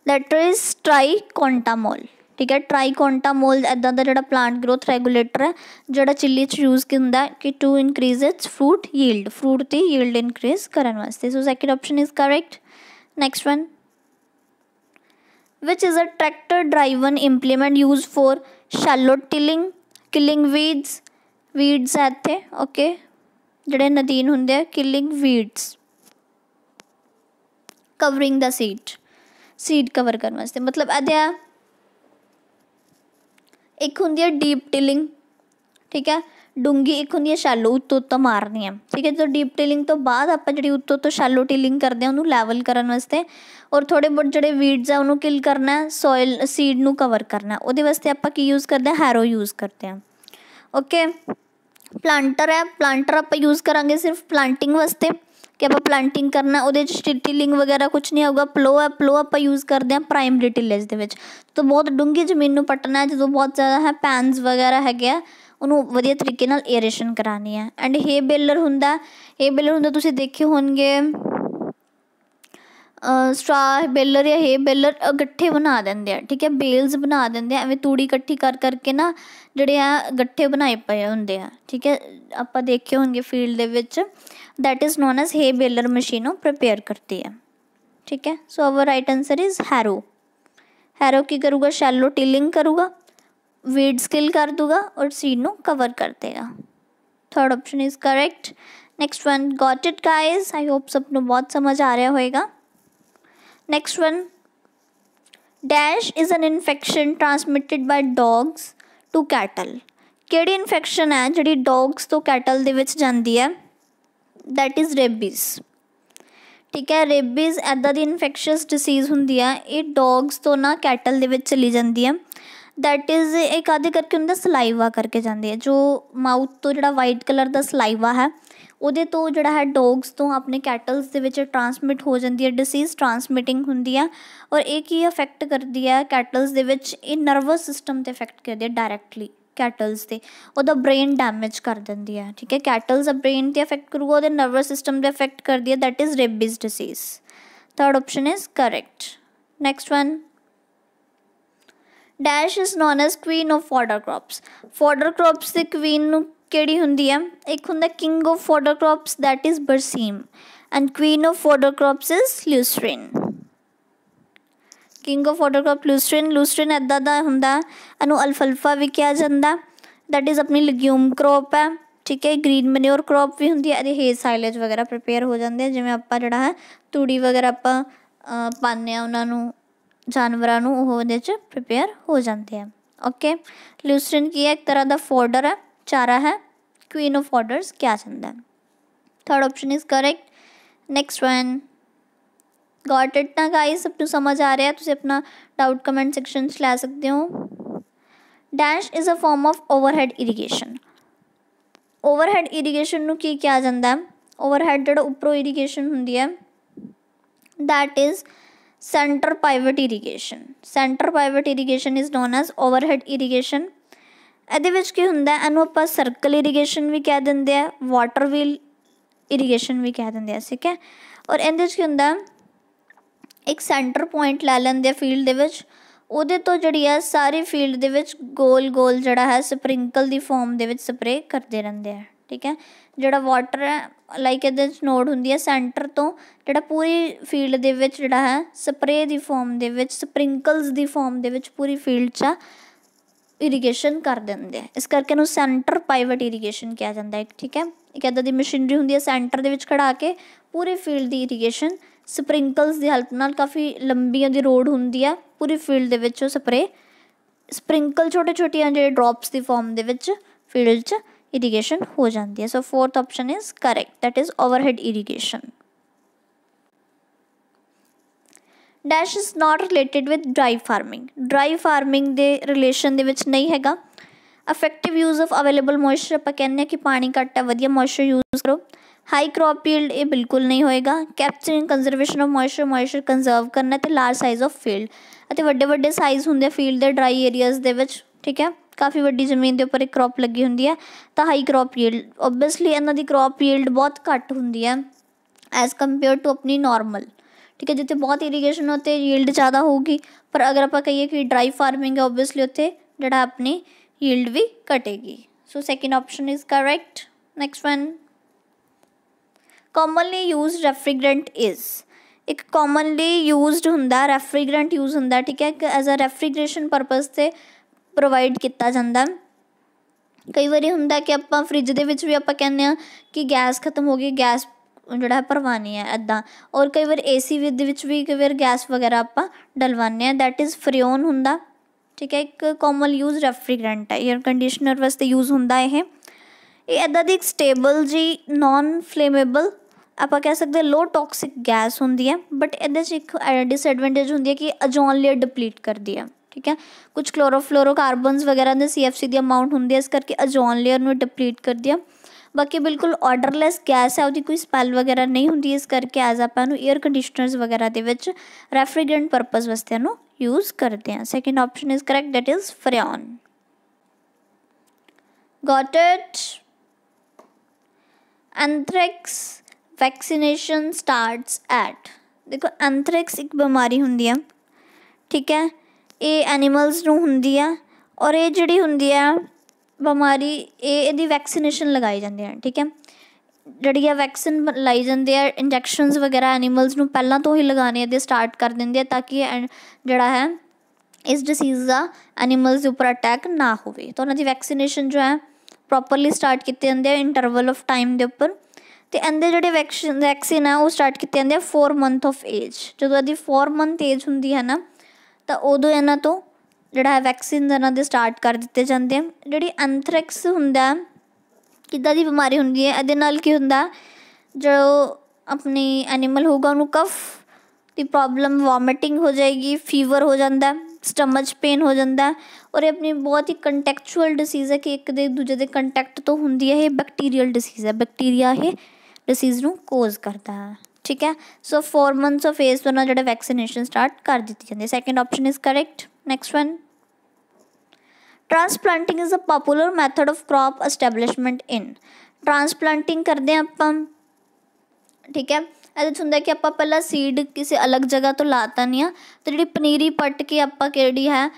ਦੈਟ ਇਜ਼ ਟ੍ਰਾਈਕੋਂਟਾਮੋਲ ਠੀਕ ਹੈ ਟ੍ਰਾਈਕੋਂਟਾਮੋਲ ਇਦਾਂ ਦਾ ਜਿਹੜਾ ਪਲਾਂਟ ਗਰੋਥ ਰੈਗੂਲੇਟਰ ਹੈ ਜਿਹੜਾ ਚਿੱਲੀ 'ਚ ਯੂਜ਼ ਹੁੰਦਾ ਕਿ to increase its fruit yield fruit ਦੀ ਯੀਲਡ ਇਨਕਰੀਜ਼ ਕਰਨ ਵਾਸਤੇ so second option is correct next one which is a tractor driven implement used for shallow tilling killing weeds weeds ਆ ਇੱਥੇ ਓਕੇ ਜਿਹੜੇ ਨਦੀਨ ਹੁੰਦੇ ਆ ਕਿਲਿੰਗ ਵੀਡਸ ਕਵਰਿੰਗ ਦਾ ਸੀਡ ਸੀਡ ਕਵਰ ਕਰਨ ਵਾਸਤੇ ਮਤਲਬ ਅਧਿਆ ਇੱਕ ਹੁੰਦੀ ਹੈ ਡੀਪ ਟਿਲਿੰਗ ਠੀਕ ਹੈ ਡੂੰਗੀ ਇੱਕ ਹੁੰਦੀ ਹੈ ਸ਼ਾਲੋ ਉੱਤੋਂ ਉੱਤੋਂ ਮਾਰਨੀ ਹੈ ਠੀਕ ਹੈ ਜਦੋਂ ਡੀਪ ਟਿਲਿੰਗ ਤੋਂ ਬਾਅਦ ਆਪਾਂ ਜਿਹੜੀ ਉੱਤੋਂ ਤੋਂ ਸ਼ਾਲੋ ਟਿਲਿੰਗ ਕਰਦੇ ਆ ਉਹਨੂੰ ਲੈਵਲ ਕਰਨ ਵਾਸਤੇ ਔਰ ਥੋੜੇ ਬਹੁਤ ਜਿਹੜੇ ਵੀਡਸ ਆ ਉਹਨੂੰ ਕਿਲ ਕਰਨਾ ਸੋਇਲ ਸੀਡ ਨੂੰ ਕਵਰ ਕਰਨਾ ਉਹਦੇ ਵਾਸਤੇ ਆਪਾਂ ਕੀ ਯੂਜ਼ ਕਰਦੇ ਆ ਹੈਰੋ ਯੂਜ਼ ਕਰਦੇ ਆ ਓਕੇ ਪਲਾਂਟਰ ਹੈ ਪਲਾਂਟਰ ਆਪਾਂ ਯੂਜ਼ ਕਰਾਂਗੇ ਸਿਰਫ ਪਲਾਂਟਿੰਗ ਵਾਸਤੇ ਕਿ ਆਪਾਂ ਪਲਾਂਟਿੰਗ ਕਰਨਾ ਉਹਦੇ ਚ ਟਿਟਿਲਿੰਗ ਵਗੈਰਾ ਕੁਝ ਨਹੀਂ ਆਊਗਾ ਪਲੋ ਹੈ ਪਲੋ ਆਪਾਂ ਯੂਜ਼ ਕਰਦੇ ਹਾਂ ਪ੍ਰਾਇਮਰੀ ਟਿਲੇਜ ਦੇ ਵਿੱਚ ਤਾਂ ਬਹੁਤ ਡੂੰਗੀ ਜ਼ਮੀਨ ਨੂੰ ਪਟਣਾ ਹੈ ਜਦੋਂ ਬਹੁਤ ਜ਼ਿਆਦਾ ਹੈ ਪੈਨਸ ਵਗੈਰਾ ਹੈਗੇ ਆ ਉਹਨੂੰ ਵਧੀਆ ਤਰੀਕੇ ਨਾਲ ਏਰੇਸ਼ਨ ਕਰਾਣੀ ਹੈ ਐਂਡ ਹੇ ਬੇਲਰ ਹੁੰਦਾ ਹੇ ਬੇਲਰ ਹੁੰਦਾ ਤੁਸੀਂ ਦੇਖੇ ਹੋਣਗੇ ਸਟਰਾ ਬੇਲਰ ਜਾਂ ਹੇ ਬੇਲਰ ਗੱਠੇ ਬਣਾ ਦਿੰਦੇ ਆ ਠੀਕ ਹੈ ਬੇਲਸ ਬਣਾ ਦਿੰਦੇ ਆ ਐਵੇਂ ਤੂੜੀ ਇਕੱਠੀ ਕਰ ਕਰਕੇ ਨਾ ਜਿਹੜੇ ਆ ਗੱਠੇ ਬਣਾਏ ਪਏ ਹੁੰਦੇ ਆ ਠੀਕ ਹੈ ਆਪਾਂ ਦੇਖੇ ਹੋਣਗੇ ਫੀਲਡ ਦੇ ਵਿੱਚ that is known as hay baler machine ਉਹ prepare ਕਰਦੀ ਹੈ ठीक है so our right answer is harrow harrow की करूँगा शैलो टिलिंग करूँगा वीड्स किल कर दूंगा और सीड नो कवर कर देगा third option is correct next one got it guys I hope सबनों बहुत समझ आ रहा होएगा next one dash is an infection transmitted by dogs to cattle ਕਿਹੜੀ ਇਨਫੈਕਸ਼ਨ ਹੈ ਜਿਹੜੀ ਡੌਗਸ ਤੋਂ ਕੈਟਲ ਦੇ ਵਿੱਚ ਜਾਂਦੀ ਹੈ ਦੈਟ ਇਜ਼ ਰੇਬੀਜ਼ ਠੀਕ ਹੈ ਰੇਬੀਜ਼ ਐਦਾ ਦੀ ਇਨਫੈਕਸ਼ੀਅਸ ਡਿਸੀਜ਼ ਹੁੰਦੀ ਆ ਇਹ ਡੌਗਸ ਤੋਂ ਨਾ ਕੈਟਲ ਦੇ ਵਿੱਚ ਚਲੀ ਜਾਂਦੀ ਆ ਦੈਟ ਇਜ਼ ਇੱਕ ਆਦੇ ਕਰਕੇ ਹੁੰਦਾ ਸਲਾਈਵਾ ਕਰਕੇ ਜਾਂਦੀ ਹੈ ਜੋ ਮਾਊਥ ਤੋਂ ਜਿਹੜਾ ਵਾਈਟ ਕਲਰ ਦਾ ਸਲਾਈਵਾ ਹੈ ਉਹਦੇ ਤੋਂ ਜਿਹੜਾ ਹੈ ਡੌਗਸ ਤੋਂ ਆਪਣੇ ਕੈਟਲਸ ਦੇ ਵਿੱਚ ਟ੍ਰਾਂਸਮਿਟ ਹੋ ਜਾਂਦੀ ਹੈ ਡਿਸੀਜ਼ ਟ੍ਰਾਂਸਮਿਟਿੰਗ ਹੁੰਦੀ ਆ ਔਰ ਇਹ ਕੀ ਅਫੈਕਟ ਕਰਦੀ ਆ ਕੈਟਲਸ ਦੇ ਵਿੱਚ ਇਹ ਨਰਵਸ ਸਿਸਟਮ ਤੇ ਅਫੈਕਟ ਕਰਦੀ ਹੈ ਡਾਇਰੈਕਟਲੀ ਕੈਟਲਸ ਤੇ ਉਹਦਾ ਬ੍ਰੇਨ ਡੈਮੇਜ ਕਰ ਦਿੰਦੀ ਆ ਠੀਕ ਹੈ ਕੈਟਲਸ ਦਾ ਬ੍ਰੇਨ ਤੇ ਅਫੈਕਟ ਕਰੂਗਾ ਉਹਦੇ ਨਰਵਸ ਸਿਸਟਮ ਤੇ ਅਫੈਕਟ ਕਰਦੀ ਆ that is rabies disease third option is correct next one dash is known as queen of fodder crops fodder crops ਦੀ ਕੁਈਨ ਨੂੰ ਕਿਹੜੀ ਹੁੰਦੀ ਹੈ ਇੱਕ ਹੁੰਦਾ king of fodder crops crops that is ਬਰਸੀਮ and queen of fodder crops crops is lucerne king of fodder crop crop lucerne lucerne ਐਦਾਂ ਦਾ ਹੁੰਦਾ ਇਹਨੂੰ ਅਲਫਲਫਾ ਵੀ ਕਿਹਾ ਜਾਂਦਾ ਥੈਟ ਇਜ਼ ਆਪਣੀ ਲਿਗਿਊਮ ਕ੍ਰੌਪ ਹੈ ਠੀਕ ਹੈ ਗ੍ਰੀਨ ਮੈਨਿਓਰ ਕ੍ਰੌਪ ਵੀ ਹੁੰਦੀ ਹੈ ਇਹਦੇ ਹੇ ਸਾਈਲੇਜ ਵਗੈਰਾ ਪ੍ਰਿਪੇਅਰ ਹੋ ਜਾਂਦੇ ਆ ਜਿਵੇਂ ਆਪਾਂ ਜਿਹੜਾ ਹੈ ਤੂੜੀ ਵਗੈਰਾ ਆਪਾਂ ਪਾਣਿਆ ਆ ਉਹਨਾਂ ਨੂੰ ਜਾਨਵਰਾਂ ਨੂੰ ਉਹ ਉਹਦੇ ਚ ਪ੍ਰਿਪੇਅਰ ਹੋ ਜਾਂਦੇ ਆ ਓਕੇ ਲੂਸਟ੍ਰਿਨ ਕੀ ਹੈ ਇੱਕ ਤਰ੍ਹਾਂ ਦਾ ਫੋਲਡਰ ਹੈ चारा है क्वीन ऑफ ऑर्डर्स क्या चंद है third option is correct next one got it ना गाइस अपने समझ आ रहा है तुझे अपना डाउट कमेंट सेक्शन ला सकते हो dash is a form of overhead irrigation overhead irrigation ਨੂੰ ਕੀ ਕਿਹਾ ਜਾਂਦਾ ਹੈ ਓਵਰਹੈਡ ਜਿਹੜਾ ਉੱਪਰੋਂ ਇਰੀਗੇਸ਼ਨ ਹੁੰਦੀ ਹੈ that is center pivot irrigation center pivot irrigation is known as overhead irrigation ਇਹਦੇ ਵਿੱਚ ਕੀ ਹੁੰਦਾ ਇਹਨੂੰ ਆਪਾਂ ਸਰਕਲ ਇਰੀਗੇਸ਼ਨ ਵੀ ਕਹਿ ਦਿੰਦੇ ਆ ਵਾਟਰ ਵੀਲ ਇਰੀਗੇਸ਼ਨ ਵੀ ਕਹਿ ਦਿੰਦੇ ਆ ਠੀਕ ਹੈ ਔਰ ਇਹਦੇ ਵਿੱਚ ਕੀ ਹੁੰਦਾ ਇੱਕ ਸੈਂਟਰ ਪੁਆਇੰਟ ਲੈ ਲੈਂਦੇ ਆ ਫੀਲਡ ਦੇ ਵਿੱਚ ਉਹਦੇ ਤੋਂ ਜਿਹੜੀ ਆ ਸਾਰੀ ਫੀਲਡ ਦੇ ਵਿੱਚ ਗੋਲ ਗੋਲ ਜਿਹੜਾ ਹੈ ਸਪ੍ਰਿੰਕਲ ਦੀ ਫਾਰਮ ਦੇ ਵਿੱਚ ਸਪਰੇ ਕਰਦੇ ਰਹਿੰਦੇ ਆ ਠੀਕ ਹੈ ਜਿਹੜਾ ਵਾਟਰ ਹੈ ਲਾਈਕ ਇਹਦੇ ਵਿੱਚ ਨੋਡ ਹੁੰਦੀ ਹੈ ਸੈਂਟਰ ਤੋਂ ਜਿਹੜਾ ਪੂਰੀ ਫੀਲਡ ਦੇ ਵਿੱਚ ਜਿਹੜਾ ਹੈ ਸਪਰੇ ਦੀ ਫਾਰਮ ਦੇ ਵਿੱਚ ਸਪ੍ਰਿੰਕਲਸ ਦੀ ਫਾਰਮ ਦੇ ਵਿੱਚ ਪੂਰੀ ਫੀਲਡ 'ਚ ਆ ਇਰੀਗੇਸ਼ਨ ਕਰ ਦਿੰਦੇ ਆ ਇਸ ਕਰਕੇ ਇਹਨੂੰ ਸੈਂਟਰ ਪਾਈਵਟ ਇਰੀਗੇਸ਼ਨ ਕਿਹਾ ਜਾਂਦਾ ਹੈ ਠੀਕ ਹੈ ਇੱਕ ਇਦਾਂ ਦੀ ਮਸ਼ੀਨਰੀ ਹੁੰਦੀ ਹੈ ਸੈਂਟਰ ਦੇ ਵਿੱਚ ਖੜਾ ਕੇ ਪੂਰੇ ਫੀਲਡ ਦੀ ਇਰੀਗੇਸ਼ਨ ਸਪ੍ਰਿੰਕਲਸ ਦੀ ਹੈਲਪ ਨਾਲ ਕਾਫੀ ਲੰਬੀਆਂ ਦੀ ਰੋਡ ਹੁੰਦੀ ਆ ਪੂਰੀ ਫੀਲਡ ਦੇ ਵਿੱਚ ਉਹ ਸਪਰੇ ਸਪ੍ਰਿੰਕਲ ਛੋਟੇ ਛੋਟੀਆਂ ਜਿਹੜੇ ਡ੍ਰੌਪਸ ਦੀ ਫਾਰਮ ਦੇ ਵਿੱਚ ਫੀਲਡ 'ਚ ਇਰੀਗੇਸ਼ਨ ਹੋ ਜਾਂਦੀ ਹੈ so fourth option is correct that is overhead irrigation dash is not related with dry farming dry farming ਦੇ ਰਿਲੇਸ਼ਨ ਦੇ ਵਿੱਚ ਨਹੀਂ ਹੈਗਾ effective use of available moisture ਆਪਾਂ ਕਹਿੰਦੇ ਆ ਕਿ ਪਾਣੀ ਘੱਟ ਆ ਵਧੀਆ ਮੋਇਸਚਰ ਯੂਜ਼ ਕਰੋ ਹਾਈ ਕ੍ਰੌਪ ਯੀਲਡ ਇਹ ਬਿਲਕੁਲ ਨਹੀਂ ਹੋਏਗਾ capturing conservation of moisture moisture conserve ਕਰਨਾ ਤੇ ਲਾਰਜ ਸਾਈਜ਼ ਆਫ ਫੀਲਡ ਅਤੇ ਵੱਡੇ ਵੱਡੇ ਸਾਈਜ਼ ਹੁੰਦੇ ਫੀਲਡ ਦੇ ਡਰਾਈ ਏਰੀਆਜ਼ ਦੇ ਵਿੱਚ ਠੀਕ ਹੈ ਕਾਫੀ ਵੱਡੀ ਜ਼ਮੀਨ ਦੇ ਉੱਪਰ ਇੱਕ ਕ੍ਰੌਪ ਲੱਗੀ ਹੁੰਦੀ ਹੈ ਤਾਂ ਹਾਈ ਕ੍ਰੌਪ ਯੀਲਡ ਆਬਵੀਅਸਲੀ ਇਹਨਾਂ ਦੀ ਕ੍ਰੌਪ ਯੀਲਡ ਬਹੁਤ ਘੱਟ ਹੁੰਦੀ ਹੈ ਐਸ ਕੰਪੇਅਰ ਟੂ ਆਪਣੀ ਨਾਰਮਲ ਠੀਕ ਹੈ ਜਿੱਥੇ ਬਹੁਤ ਇਰੀਗੇਸ਼ਨ ਤੇ ਯੀਲਡ ਜ਼ਿਆਦਾ ਹੋਊਗੀ ਪਰ ਅਗਰ ਆਪਾਂ ਕਹੀਏ ਕਿ ਡਰਾਈ ਫਾਰਮਿੰਗ ਹੈ ਆਬਵੀਅਸਲੀ ਉੱਥੇ ਜਿਹੜਾ ਆਪਣੀ ਯੀਲਡ ਵੀ ਘਟੇਗੀ so second option is correct next one commonly used refrigerant is ਇੱਕ ਕਾਮਨਲੀ ਯੂਜ਼ਡ ਹੁੰਦਾ ਰੈਫ੍ਰਿਜਰੈਂਟ ਯੂਜ਼ ਹੁੰਦਾ ਠੀਕ ਹੈ ਐਜ਼ ਅ ਰੈਫ੍ਰਿਜਰੇਸ਼ਨ ਪਰਪਸ ਤੇ ਪ੍ਰੋਵਾਈਡ ਕੀਤਾ ਜਾਂਦਾ ਕਈ ਵਾਰੀ ਹੁੰਦਾ ਕਿ ਆਪਾਂ ਫ੍ਰਿਜ ਦੇ ਵਿੱਚ ਵੀ ਆਪਾਂ ਕਹਿੰਦੇ ਆ ਕਿ ਗੈਸ ਖਤਮ ਹੋ ਗਈ ਗੈਸ ਜਿਹੜਾ ਪਰਵਾਨੀ ਆ ਇੱਦਾਂ ਔਰ ਕਈ ਵਾਰ ਏਸੀ ਵਿਦ ਦੇ ਵਿੱਚ ਵੀ ਕਈ ਵਾਰ ਗੈਸ ਵਗੈਰਾ ਆਪਾਂ ਡਲਵਾਨੇ ਆ ਦੈਟ ਇਜ਼ ਫ੍ਰਿਓਨ ਹੁੰਦਾ ਠੀਕ ਹੈ ਇੱਕ ਕਾਮਨ ਯੂਜ਼ ਰੈਫਰੀਗਰੈਂਟ ਹੈ 에ਅਰ ਕੰਡੀਸ਼ਨਰ ਵਾਸਤੇ ਯੂਜ਼ ਹੁੰਦਾ ਇਹ ਇਹ ਇਦਾਂ ਦੀ ਇੱਕ ਸਟੇਬਲ ਜੀ ਨਾਨ ਫਲੇਮੇਬਲ ਆਪਾਂ ਕਹਿ ਸਕਦੇ ਲੋ ਟੌਕਸਿਕ ਗੈਸ ਹੁੰਦੀ ਹੈ ਬਟ ਇਹਦੇ 'ਚ ਇੱਕ ਡਿਸਐਡਵਾਂਟੇਜ ਹੁੰਦੀ ਹੈ ਕਿ ਅਜੋਨ ਲੇਅਰ ਡਿਪਲੀਟ ਕਰਦੀ ਹੈ ਠੀਕ ਹੈ ਕੁਝ ਕਲੋਰੋਫਲੋਰੋਕਾਰਬਨਸ ਵਗੈਰਾ ਦੇ ਸੀਐਫਸੀ ਦੀ ਅਮਾਉਂਟ ਹੁੰਦੀ ਹੈ ਇਸ ਕਰਕੇ ਅਜੋਨ ਲੇਅਰ ਨੂੰ ਡਿਪਲੀਟ ਕਰਦੀ ਹੈ ਬਾਕੀ ਬਿਲਕੁਲ ਆਰਡਰਲੈਸ ਗੈਸ ਹੈ ਉਹਦੀ ਕੋਈ ਸਪੈਲ ਵਗੈਰਾ ਨਹੀਂ ਹੁੰਦੀ ਇਸ ਕਰਕੇ ਐਜ਼ ਆਪਾਂ ਨੂੰ 에ਅਰ ਕੰਡੀਸ਼ਨਰਸ ਵਗੈਰਾ ਦੇ ਵਿੱਚ ਰੈਫ੍ਰਿਜਰੈਂਟ ਪਰਪਸ ਵਾਸਤੇ ਨੂੰ ਯੂਜ਼ ਕਰਦੇ ਹਾਂ second option is correct that is freon got it anthrax vaccination starts at ਦੇਖੋ ਐਂਥ੍ਰੈਕਸ ਇੱਕ ਬਿਮਾਰੀ ਹੁੰਦੀ ਆ ਠੀਕ ਹੈ ਇਹ ਐਨੀਮਲਸ ਨੂੰ ਹੁੰਦੀ ਆ ਔਰ ਇਹ ਜਿਹੜੀ ਹੁੰਦੀ ਆ ਬਿਮਾਰੀ ਇਹ ਇਹਦੀ ਵੈਕਸੀਨੇਸ਼ਨ ਲਗਾਈ ਜਾਂਦੇ ਆ ਠੀਕ ਹੈ ਜਿਹੜੀ ਆ ਵੈਕਸੀਨ ਲਾਈ ਜਾਂਦੇ ਆ ਇੰਜੈਕਸ਼ਨਸ ਵਗੈਰਾ ਐਨੀਮਲਸ ਨੂੰ ਪਹਿਲਾਂ ਤੋਂ ਹੀ ਲਗਾਣੇ ਇਹਦੇ ਸਟਾਰਟ ਕਰ ਦਿੰਦੇ ਆ ਤਾਂ ਕਿ ਜਿਹੜਾ ਹੈ ਇਸ ਡਿਸੀਜ਼ ਦਾ ਐਨੀਮਲਸ ਉੱਪਰ ਅਟੈਕ ਨਾ ਹੋਵੇ ਤਾਂ ਉਹਨਾਂ ਦੀ ਵੈਕਸੀਨੇਸ਼ਨ ਜੋ ਹੈ ਪ੍ਰੋਪਰਲੀ ਸਟਾਰਟ ਕੀਤੇ ਜਾਂਦੇ ਆ ਇੰਟਰਵਲ ਆਫ ਟਾਈਮ ਦੇ ਉੱਪਰ ਤੇ ਅੰਦਰ ਜਿਹੜੇ ਵੈਕਸੀਨ ਵੈਕਸੀਨ ਆ ਉਹ ਸਟਾਰਟ ਕੀਤੇ ਜਾਂਦੇ ਆ 4 ਮੰਥ ਆਫ ਏਜ ਜਦੋਂ ਇਹਦੀ 4 ਮੰਥ ਏਜ ਹੁੰਦੀ ਹੈ ਨਾ ਤਾਂ ਉਦੋਂ ਇਹਨਾਂ ਤੋਂ ਜਿਹੜਾ ਵੈਕਸੀਨ ਇਹਨਾਂ ਦੇ ਸਟਾਰਟ ਕਰ ਦਿੱਤੇ ਜਾਂਦੇ ਆ ਜਿਹੜੀ ਐਂਥ੍ਰੈਕਸ ਹੁੰਦਾ ਕਿੱਦਾਂ ਦੀ ਬਿਮਾਰੀ ਹੁੰਦੀ ਹੈ ਇਹਦੇ ਨਾਲ ਕੀ ਹੁੰਦਾ ਜੋ ਆਪਣੀ ਐਨੀਮਲ ਹੋਊਗਾ ਉਹਨੂੰ ਕਫ ਦੀ ਪ੍ਰੋਬਲਮ ਵੋਮਿਟਿੰਗ ਹੋ ਜਾਏਗੀ ਫੀਵਰ ਹੋ ਜਾਂਦਾ ਸਟਮਕ ਪੇਨ ਹੋ ਜਾਂਦਾ ਔਰ ਇਹ ਆਪਣੀ ਬਹੁਤ ਹੀ ਕੰਟੈਕਚੁਅਲ ਡਿਸੀਜ਼ ਹੈ ਕਿ ਇੱਕ ਦੇ ਦੂਜੇ ਦੇ ਕੰਟੈਕਟ ਤੋਂ ਹੁੰਦੀ ਹੈ ਇਹ ਬੈਕਟੀਰੀਅਲ ਡਿਸੀਜ਼ ਹੈ ਬੈਕਟੀਰੀਆ ਇਹ ਡਿਸੀਜ਼ ਨੂੰ ਕੋਜ਼ ਕਰਦਾ ਹੈ ਠੀਕ ਹੈ ਸੋ 4 ਮੰਥਸ ਆਫ ਏਜ ਤੋਂ ਨਾ ਜਿਹੜਾ ਵੈਕਸੀਨੇਸ਼ਨ ਸਟਾਰਟ ਕਰ ਦਿੱਤੀ ਜਾਂਦੀ ਹੈ second option is correct next one transplanting is a popular method of crop establishment in transplanting ਕਰਦੇ ਆ ਆਪਾਂ ਠੀਕ ਹੈ ਇਹਦੇ ਚ ਹੁੰਦਾ ਕਿ ਆਪਾਂ ਪਹਿਲਾਂ ਸੀਡ ਕਿਸੇ ਅਲੱਗ ਜਗ੍ਹਾ ਤੋਂ ਲਾਤਾ ਨਹੀਂ ਆ ਤੇ ਜਿਹੜੀ ਪਨੀਰੀ ਪੱਟ ਕੇ ਆਪਾਂ ਕਿਹੜੀ ਹੈ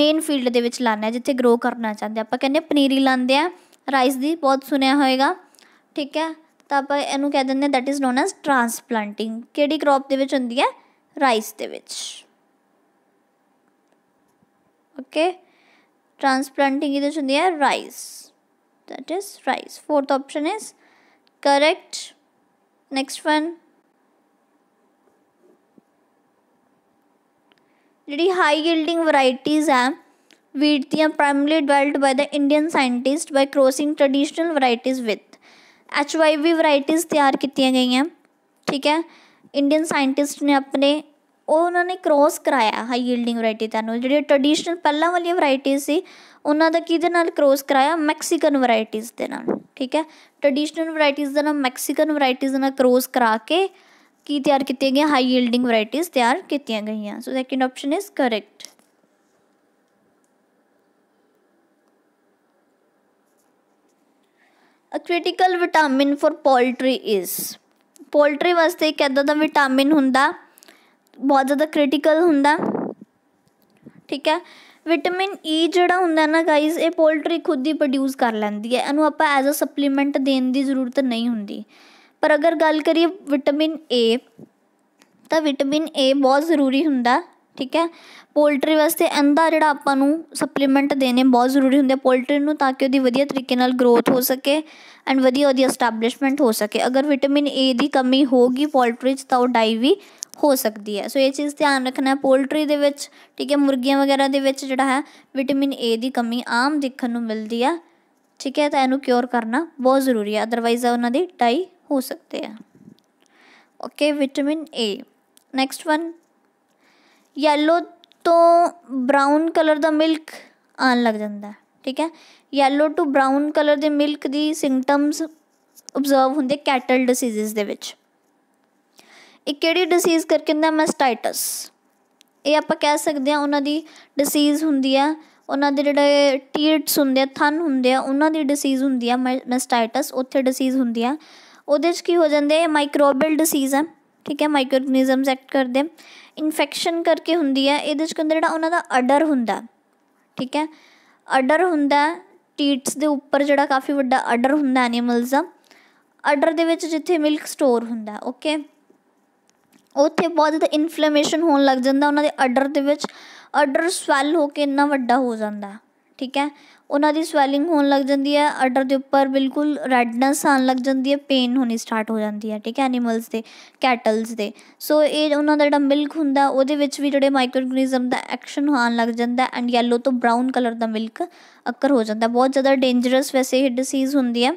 ਮੇਨ ਫੀਲਡ ਦੇ ਵਿੱਚ ਲਾਣਾ ਹੈ ਜਿੱਥੇ ਗਰੋ ਕਰਨਾ ਚਾਹੁੰਦੇ ਆਪਾਂ ਕਹਿੰਦੇ ਪਨੀਰੀ ਲਾਉਂਦੇ ਆ ਰਾਈਸ ਦੀ ਬਹੁਤ ਸੁਣਿਆ ਹੋਏਗਾ ਠੀਕ ਹੈ ਤਾਂ ਆਪਾਂ ਇਹਨੂੰ ਕਹਿ ਦਿੰਦੇ ਆ that is known as transplanting ਕਿਹੜੀ ਕ੍ਰੌਪ ਦੇ ਵਿੱਚ ਹੁੰਦੀ ਹੈ ਰਾਈਸ ਦੇ ਵਿੱਚ ਓਕੇ transplanting इधर सुन दिया rice that is rice fourth option is correct next one ਜਿਹੜੀ high yielding varieties ਹੈ wheat ਦੀਆਂ primarily developed by the Indian scientist by crossing traditional varieties with HYV varieties ਤਿਆਰ ਕੀਤੀਆਂ ਗਈਆਂ ਠੀਕ ਹੈ ਇੰਡੀਅਨ ਸਾਇੰਟਿਸਟ ਨੇ ਆਪਣੇ ਉਹ ਉਹਨਾਂ ਨੇ ਕ੍ਰੋਸ ਕਰਾਇਆ ਹਾਈ ਯੀਲਡਿੰਗ ਵੈਰਾਈਟੀ ਨੂੰ ਜਿਹੜੇ ਟ੍ਰੈਡੀਸ਼ਨਲ ਪਹਿਲਾਂ ਵਾਲੀਆਂ ਵੈਰਾਈਟੀਆਂ ਸੀ ਉਹਨਾਂ ਦਾ ਕਿਹਦੇ ਨਾਲ ਕ੍ਰੋਸ ਕਰਾਇਆ ਮੈਕਸੀਕਨ ਵੈਰਾਈਟੀਆਂ ਦੇ ਨਾਲ ਠੀਕ ਹੈ ਟ੍ਰੈਡੀਸ਼ਨਲ ਵੈਰਾਈਟੀਆਂ ਦਾ ਨਾਲ ਮੈਕਸੀਕਨ ਵੈਰਾਈਟੀਆਂ ਨਾਲ ਕ੍ਰੋਸ ਕਰਾ ਕੇ ਕੀ ਤਿਆਰ ਕੀਤੀਆਂ ਗਈਆਂ ਹਾਈ ਯੀਲਡਿੰਗ ਵੈਰਾਈਟੀਆਂ ਤਿਆਰ ਕੀਤੀਆਂ ਗਈਆਂ so second option is correct a critical vitamin for poultry is poultry ਵਾਸਤੇ ਇੱਕ ਐਦਾਂ ਦਾ ਵਿਟਾਮਿਨ ਹੁੰਦਾ ਬਹੁਤ ਜ਼ਿਆਦਾ ਕ੍ਰਿਟੀਕਲ ਹੁੰਦਾ ਠੀਕ ਹੈ ਵਿਟਾਮਿਨ ਈ e ਜਿਹੜਾ ਹੁੰਦਾ ਨਾ ਗਾਇਸ ਇਹ ਪੋਲਟਰੀ ਖੁਦ ਹੀ ਪ੍ਰੋਡਿਊਸ ਕਰ ਲੈਂਦੀ ਹੈ ਇਹਨੂੰ ਆਪਾਂ ਐਜ਼ ਅ ਸਪਲੀਮੈਂਟ ਦੇਣ ਦੀ ਜ਼ਰੂਰਤ ਨਹੀਂ ਹੁੰਦੀ ਪਰ ਅਗਰ ਗੱਲ ਕਰੀਏ ਵਿਟਾਮਿਨ ਏ ਤਾਂ ਵਿਟਾਮਿਨ ਏ ਬਹੁਤ ਜ਼ਰੂਰੀ ਹੁੰਦਾ ਠੀਕ ਹੈ ਪੋਲਟਰੀ ਵਾਸਤੇ ਅੰਦਾ ਜਿਹੜਾ ਆਪਾਂ ਨੂੰ ਸਪਲੀਮੈਂਟ ਦੇਣੇ ਬਹੁਤ ਜ਼ਰੂਰੀ ਹੁੰਦੇ ਪੋਲਟਰੀ ਨੂੰ ਤਾਂ ਕਿ ਉਹਦੀ ਵਧੀਆ ਤਰੀਕੇ ਨਾਲ ਗਰੋਥ ਹੋ ਸਕੇ ਐਂਡ ਵਧੀਆ ਉਹਦੀ ਐਸਟੈਬਲਿਸ਼ਮੈਂਟ ਹੋ ਸਕੇ ਅਗਰ ਵਿਟਾਮਿਨ ਏ ਦੀ ਕਮੀ ਹੋਗੀ ਪੋਲਟਰੀ 'ਚ ਤਾਂ ਉਹ ਡਾਈ ਵੀ ਹੋ ਸਕਦੀ ਹੈ ਸੋ ਇਹ ਚੀਜ਼ ਧਿਆਨ ਰੱਖਣਾ ਪੋਲਟਰੀ ਦੇ ਵਿੱਚ ਠੀਕ ਹੈ ਮੁਰਗੀਆਂ ਵਗੈਰਾ ਦੇ ਵਿੱਚ ਜਿਹੜਾ ਹੈ ਵਿਟਾਮਿਨ ਏ ਦੀ ਕਮੀ ਆਮ ਦੇਖਣ ਨੂੰ ਮਿਲਦੀ ਹੈ ਠੀਕ ਹੈ ਤਾਂ ਇਹਨੂੰ ਕਿਉਰ ਕਰਨਾ ਬਹੁਤ ਜ਼ਰੂਰੀ ਹੈ ਅਦਰਵਾਈਜ਼ ਉਹਨਾਂ ਦੀ ਟਾਈ ਹੋ ਸਕਦੇ ਆ okay vitamin A next one yellow ਤੋਂ ਬ੍ਰਾਊਨ ਕਲਰ ਦਾ ਮਿਲਕ ਆਣ ਲੱਗ ਜਾਂਦਾ ਠੀਕ ਹੈ ਯੈਲੋ ਟੂ ਬ੍ਰਾਊਨ ਕਲਰ ਦੇ ਮਿਲਕ ਦੀ ਸਿੰਪਟਮਸ ਅਬਜ਼ਰਵ ਹੁੰਦੇ ਕੈਟਲ ਡਿਸੀਜ਼ਸ ਦੇ ਵਿੱਚ ਇਹ ਕਿਹੜੀ ਡਿਸੀਜ਼ ਕਰਕੇ ਹੁੰਦਾ ਮੈਸਟਾਈਟਸ ਇਹ ਆਪਾਂ ਕਹਿ ਸਕਦੇ ਆ ਉਹਨਾਂ ਦੀ ਡਿਸੀਜ਼ ਹੁੰਦੀ ਆ ਉਹਨਾਂ ਦੇ ਜਿਹੜੇ ਟੀਟਸ ਹੁੰਦੇ ਆ ਥਨ ਹੁੰਦੇ ਆ ਉਹਨਾਂ ਦੀ ਡਿਸੀਜ਼ ਹੁੰਦੀ ਆ ਮੈਸਟਾਈਟਸ ਉੱਥੇ ਡਿਸੀਜ਼ ਹੁੰਦੀ ਆ ਉਹਦੇ 'ਚ ਕੀ ਹੋ ਜਾਂਦੇ ਆ ਮਾਈਕਰੋਬਲ ਡਿਸੀਜ਼ ਆ ਠੀਕ ਹੈ ਮਾਈਕਰੋਗਨਿਜ਼ਮਸ ਐਕਟ ਕਰਦੇ ਇਨਫੈਕਸ਼ਨ ਕਰਕੇ ਹੁੰਦੀ ਆ ਇਹਦੇ 'ਚ ਕਹਿੰਦੇ ਜਿਹੜਾ ਉਹਨਾਂ ਦਾ ਅਡਰ ਹੁੰਦਾ ਠੀਕ ਹੈ ਅਡਰ ਹੁੰਦਾ ਟੀਟਸ ਦੇ ਉੱਪਰ ਜਿਹੜਾ ਕਾਫੀ ਵੱਡਾ ਅਡਰ ਹੁੰਦਾ ਐਨੀਮਲਸ ਦਾ ਅਡਰ ਦੇ ਵਿੱਚ ਜਿੱਥੇ ਮਿਲਕ ਸਟੋਰ ਹੁੰਦਾ ਓਕੇ ਉੱਥੇ ਬਹੁਤ ਜ਼ਿਆਦਾ ਇਨਫਲੇਮੇਸ਼ਨ ਹੋਣ ਲੱਗ ਜਾਂਦਾ ਉਹਨਾਂ ਦੇ ਅਡਰ ਦੇ ਵਿੱਚ ਅਡਰ ਸਵੈਲ ਹੋ ਕੇ ਇੰਨਾ ਵੱਡਾ ਹੋ ਜਾਂਦਾ ਠੀਕ ਹੈ ਉਹਨਾਂ ਦੀ ਸਵੈਲਿੰਗ ਹੋਣ ਲੱਗ ਜਾਂਦੀ ਹੈ ਅਡਰ ਦੇ ਉੱਪਰ ਬਿਲਕੁਲ ਰੈਡਨੈਸ ਆਣ ਲੱਗ ਜਾਂਦੀ ਹੈ ਪੇਨ ਹੋਣੀ ਸਟਾਰਟ ਹੋ ਜਾਂਦੀ ਹੈ ਠੀਕ ਹੈ ਐਨੀਮਲਸ ਦੇ ਕੈਟਲਸ ਦੇ ਸੋ ਇਹ ਉਹਨਾਂ ਦਾ ਜਿਹੜਾ ਮਿਲਕ ਹੁੰਦਾ ਉਹਦੇ ਵਿੱਚ ਵੀ ਜਿਹੜੇ ਮਾਈਕਰੋਆਰਗਨਿਜ਼ਮ ਦਾ ਐਕਸ਼ਨ ਹੋਣ ਲੱਗ ਜਾਂਦਾ ਐਂਡ ਯੈਲੋ ਤੋਂ ਬ੍ਰਾਊਨ ਕਲਰ ਦਾ ਮਿਲਕ ਅਕਰ ਹੋ ਜਾਂਦਾ ਬਹੁਤ ਜ਼ਿਆਦਾ ਡੇਂਜਰਸ ਵੈਸੇ ਇਹ ਡਿਸੀਜ਼ ਹੁੰਦੀ ਹੈ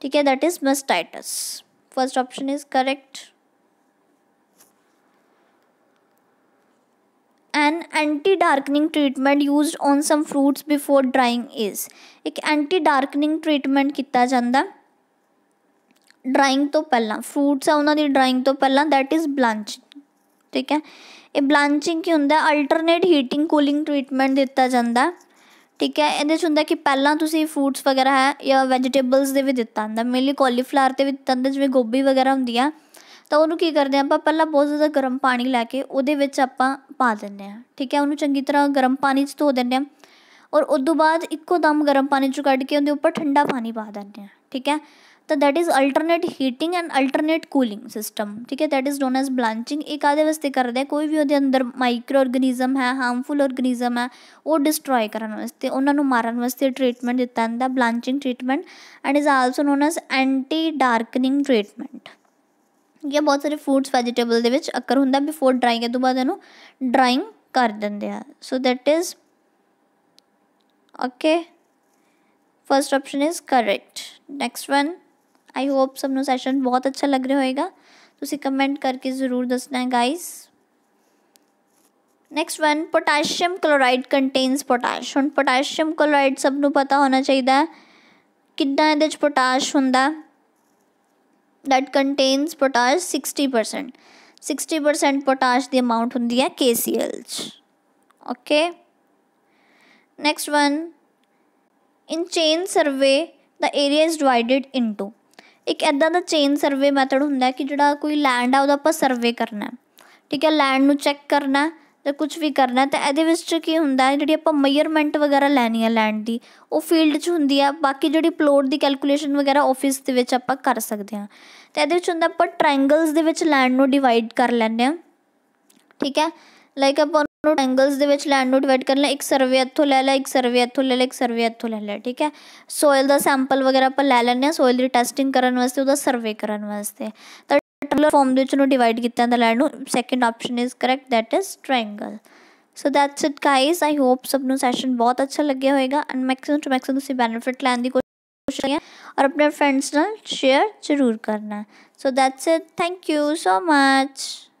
ਠੀਕ ਹੈ that is mastitis first option is correct an anti darkening treatment used on some fruits before drying is ਇੱਕ ਐਂਟੀ ਡਾਰਕਨਿੰਗ ਟ੍ਰੀਟਮੈਂਟ ਕੀਤਾ ਜਾਂਦਾ ਡਰਾਈਂਗ ਤੋਂ ਪਹਿਲਾਂ ਫਰੂਟਸ ਆ ਉਹਨਾਂ ਦੀ ਡਰਾਈਂਗ ਤੋਂ ਪਹਿਲਾਂ ਥੈਟ ਇਜ਼ ਬਲੰਚਿੰਗ ਠੀਕ ਹੈ ਇਹ ਬਲੰਚਿੰਗ ਕੀ ਹੁੰਦਾ ਅਲਟਰਨੇਟ ਹੀਟਿੰਗ ਕੂਲਿੰਗ ਟ੍ਰੀਟਮੈਂਟ ਦਿੱਤਾ ਜਾਂਦਾ ਠੀਕ ਹੈ ਇਹਦੇ ਚ ਹੁੰਦਾ ਕਿ ਪਹਿਲਾਂ ਤੁਸੀਂ ਫਰੂਟਸ ਵਗੈਰਾ ਹੈ ਜਾਂ ਵੈਜੀਟੇਬਲਸ ਦੇ ਵੀ ਦਿੱਤਾ ਹੁੰਦਾ ਮੇਨਲੀ ਕੋਲੀਫਲਾਰ ਤੇ ਵੀ ਦਿੱਤਾ ਹੁੰਦਾ ਜਿਵੇਂ ਗੋਭੀ ਵਗੈਰਾ ਹੁੰਦੀ ਆ ਤਾਂ ਉਹਨੂੰ ਕੀ ਕਰਦੇ ਆਪਾਂ ਪਹਿਲਾਂ ਬਹੁਤ ਜ਼ਿਆਦਾ ਗਰਮ ਪਾਣੀ ਲੈ ਕੇ ਉਹਦੇ ਵਿੱਚ ਆਪਾਂ ਪਾ ਦਿੰਦੇ ਆ ਠੀਕ ਹੈ ਉਹਨੂੰ ਚੰਗੀ ਤਰ੍ਹਾਂ ਗਰਮ ਪਾਣੀ 'ਚ ਧੋ ਦਿੰਦੇ ਆ ਔਰ ਉਸ ਤੋਂ ਬਾਅਦ ਇੱਕੋ ਦਮ ਗਰਮ ਪਾਣੀ 'ਚੋਂ ਕੱਢ ਕੇ ਉਹਦੇ ਉੱਪਰ ਠੰਡਾ ਪਾਣੀ ਪਾ ਦਿੰਦੇ ਆ ਠੀਕ ਹੈ ਤਾਂ that is alternate heating and alternate cooling system ਠੀਕ ਹੈ that is known as blanching ਇਹ ਕਾਦੇ ਵਾਸਤੇ ਕਰਦੇ ਆ ਕੋਈ ਵੀ ਉਹਦੇ ਅੰਦਰ ਮਾਈਕਰੋ ਆਰਗੇਨਿਜ਼ਮ ਹੈ ਹਾਰਮਫੁਲ ਆਰਗੇਨਿਜ਼ਮ ਹੈ ਉਹ ਡਿਸਟਰੋਏ ਕਰਨ ਵਾਸਤੇ ਉਹਨਾਂ ਨੂੰ ਮਾਰਨ ਵਾਸਤੇ ਟ੍ਰੀਟਮੈਂਟ ਦਿੱਤਾ ਜਾਂਦਾ blanching treatment and is also known as anti darkening treatment ਜਾਂ ਬਹੁਤ ਸਾਰੇ ਫੂਡਸ ਵੈਜੀਟੇਬਲ ਦੇ ਵਿੱਚ ਅਕਰ ਹੁੰਦਾ ਬਿਫੋਰ ਡਰਾਈਂਗ ਤੋਂ ਬਾਅਦ ਇਹਨੂੰ ਡਰਾਈਂਗ ਕਰ ਦਿੰਦੇ ਆ so that is okay first option is correct next one I hope ਸਭ ਨੂੰ ਸੈਸ਼ਨ ਬਹੁਤ ਅੱਛਾ ਲੱਗ ਰਿਹਾ ਹੋਵੇਗਾ ਤੁਸੀਂ ਕਮੈਂਟ ਕਰਕੇ ਜ਼ਰੂਰ ਦੱਸਣਾ ਹੈ guys next one potassium chloride contains potash ਹੁਣ ਪੋਟਾਸ਼ੀਅਮ ਕਲੋਰਾਈਡ ਸਭ ਨੂੰ ਪਤਾ ਹੋਣਾ ਚਾਹੀਦਾ ਹੈ ਕਿੰਨਾ ਇਹਦੇ ਵਿੱਚ ਪੋਟਾਸ਼ ਹੁੰਦਾ that contains potash 60% 60% potash the amount ਹੁੰਦੀ ਹੈ KCl okay next one in chain survey the area is divided into ਇੱਕ ਐਦਾਂ ਦਾ ਚੇਨ ਸਰਵੇ ਮੈਥਡ ਹੁੰਦਾ ਕਿ ਜਿਹੜਾ ਕੋਈ ਲੈਂਡ ਆ ਉਹਦਾ ਆਪਾਂ ਸਰਵੇ ਕਰਨਾ ਠੀਕ ਹੈ ਲੈਂਡ ਨੂੰ ਚੈੱਕ ਕਰਨਾ ਜਾਂ ਕੁਝ ਵੀ ਕਰਨਾ ਤਾਂ ਇਹਦੇ ਵਿੱਚ ਕੀ ਹੁੰਦਾ ਹੈ ਜਿਹੜੀ ਆਪਾਂ ਮੈਜ਼ਰਮੈਂਟ ਵਗੈਰਾ ਲੈਣੀ ਆ ਲੈਂਡ ਦੀ ਉਹ ਫੀਲਡ 'ਚ ਹੁੰਦੀ ਆ ਬਾਕੀ ਜਿਹੜੀ ਪਲੋਟ ਦੀ ਕੈਲਕੂਲੇਸ਼ਨ ਵਗੈਰਾ ਆਫਿਸ ਦੇ ਵਿੱਚ ਆਪਾਂ ਕਰ ਸਕਦੇ ਆ ਤਾਂ ਇਹਦੇ ਵਿੱਚ ਹੁੰਦਾ ਆਪਾਂ ਟ੍ਰਾਇੰਗਲਸ ਦੇ ਵਿੱਚ ਲੈਂਡ ਨੂੰ ਡਿਵਾਈਡ ਕਰ ਲੈਂਦੇ ਆ ਠੀਕ ਹੈ ਲਾਈਕ ਆਪਾਂ ਨੂੰ ਟ੍ਰਾਇੰਗਲਸ ਦੇ ਵਿੱਚ ਲੈਂਡ ਨੂੰ ਡਿਵਾਈਡ ਕਰ ਲੈ ਇੱਕ ਸਰਵੇ ਇੱਥੋਂ ਲੈ ਲੈ ਇੱਕ ਸਰਵੇ ਇੱਥੋਂ ਲੈ ਲੈ ਇੱਕ ਸਰਵੇ ਇੱਥੋਂ ਲੈ ਲੈ ਠੀਕ ਹੈ ਸੋਇਲ ਦਾ ਸੈਂਪਲ ਵਗੈਰਾ ਆਪਾਂ ਲੈ ਲੈਂਦੇ ਆ ਸੋਇਲ ਦੀ ਟੈਸਟਿੰਗ ਕਰਨ ਵਾਸਤੇ ਉਹਦਾ ਸਰਵੇ ਕਰਨ ਵਾਸਤੇ ਤਾਂ ਰੈਕਟੈਂਗੂਲਰ ਫਾਰਮ ਦੇ ਵਿੱਚ ਨੂੰ ਡਿਵਾਈਡ ਕੀਤਾ ਤਾਂ ਲਾਈਨ ਨੂੰ second option is correct that is triangle so that's it guys I hope ਸਭ ਨੂੰ ਸੈਸ਼ਨ ਬਹੁਤ ਅੱਛਾ ਲੱਗਿਆ ਹੋਵੇਗਾ ਐਂਡ ਮੈਕਸਿਮਮ ਟੂ ਮੈਕਸਿਮਮ ਤੁਸੀਂ ਬੈਨੀਫਿਟ ਲੈਣ ਦੀ ਕੋਸ਼ਿਸ਼ ਕਰਿਆ ਔਰ ਆਪਣੇ ਫਰੈਂਡਸ ਨਾਲ ਸ਼ੇਅਰ ਜ਼ਰੂਰ ਕਰਨਾ so that's it thank you so much